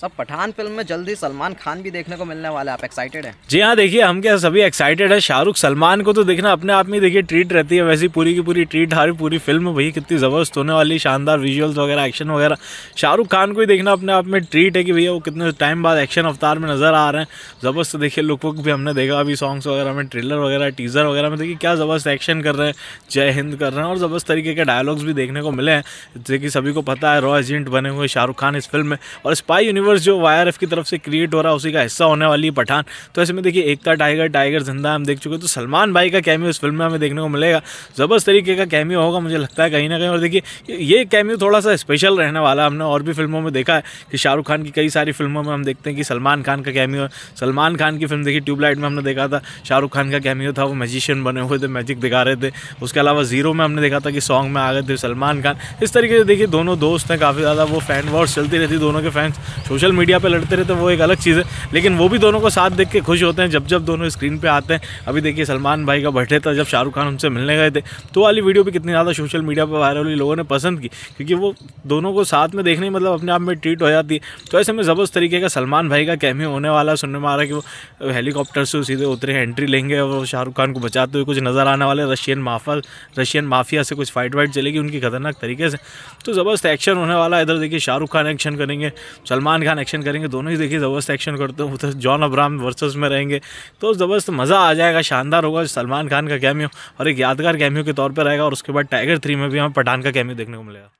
सब पठान फिल्म में जल्दी सलमान खान भी देखने को मिलने वाला आप एक्साइटेड हैं जी हाँ देखिए हम क्या सभी एक्साइटेड है शाहरुख सलमान को तो देखना अपने आप में देखिए ट्रीट रहती है वैसी पूरी की पूरी ट्रीट हर पूरी फिल्म भई कितनी ज़बरदस्त होने वाली शानदार विजुअल्स वगैरह एक्शन वगैरह शाहरुख खान को ही देखना अपने आप में ट्रीट है कि भैया वो कितने टाइम बाद एक्शन अवतार में नज़र आ रहे हैं ज़बरदस्त देखिए वुक भी हमने देखा अभी सॉन्ग्स वगैरह में ट्रेलर वगैरह टीज़र वगैरह में देखिए क्या ज़बरदस्त एक्शन कर रहे हैं जय हिंद कर रहे हैं और ज़बरदस्त तरीके के डायलॉग्स भी देखने को मिले हैं जैसे कि सभी को पता है रॉ एजेंट बने हुए शाहरुख खान इस फिल्म में और स्पाई यूनिवर्स यूनिवर्स जो वाई की तरफ से क्रिएट हो रहा है उसी का हिस्सा होने वाली है पठान तो ऐसे में देखिए एकता टाइगर टाइगर जिंदा हम देख चुके हैं तो सलमान भाई का कैमियो इस फिल्म में हमें देखने को मिलेगा ज़बरदस्त तरीके का कैमियो होगा मुझे लगता है कहीं ना कहीं और देखिए ये कैमियो थोड़ा सा स्पेशल रहने वाला हमने और भी फिल्मों में देखा है कि शाहरुख खान की कई सारी फिल्मों में हम देखते हैं कि सलमान खान का कैमियो सलमान खान की फिल्म देखी ट्यूबलाइट में हमने देखा था शाहरुख खान का कैमियो था वो मैजिशियन बने हुए थे मैजिक दिखा रहे थे उसके अलावा जीरो में हमने देखा था कि सॉन्ग में आ गए थे सलमान खान इस तरीके से देखिए दोनों दोस्त हैं काफ़ी ज़्यादा वो फैन वॉर्स चलती रहती दोनों के फैंस सोशल मीडिया पे लड़ते रहते तो वो एक अलग चीज़ है लेकिन वो भी दोनों को साथ देख के खुश होते हैं जब जब दोनों स्क्रीन पे आते हैं अभी देखिए सलमान भाई का बर्थडे था जब शाहरुख खान उनसे मिलने गए थे तो वाली वीडियो भी कितनी ज़्यादा सोशल मीडिया पर वायरल हुई लोगों ने पसंद की क्योंकि वो दोनों को साथ में देखने मतलब अपने आप में ट्रीट हो जाती है तो ऐसे में ज़बरदस्त तरीके का सलमान भाई का कैमियो होने वाला सुनने में आ रहा है कि वो हेलीकॉप्टर से सीधे उतरे एंट्री लेंगे और शाहरुख खान को बचाते हुए कुछ नज़र आने वाले रशियन माफल रशियन माफिया से कुछ फाइट वाइट चलेगी उनकी खतरनाक तरीके से तो ज़बरदस्त एक्शन होने वाला इधर देखिए शाहरुख खान एक्शन करेंगे सलमान खान एक्शन करेंगे दोनों ही देखिए ज़बरदस्त एक्शन करते हैं उधर जॉन अब्राहम वर्सेस में रहेंगे तो ज़बरदस्त मज़ा आ जाएगा शानदार होगा सलमान खान का कैमियो और एक यादगार कैमियो के तौर पर रहेगा और उसके बाद टाइगर थ्री में भी हमें पठान का कैमियो देखने को मिलेगा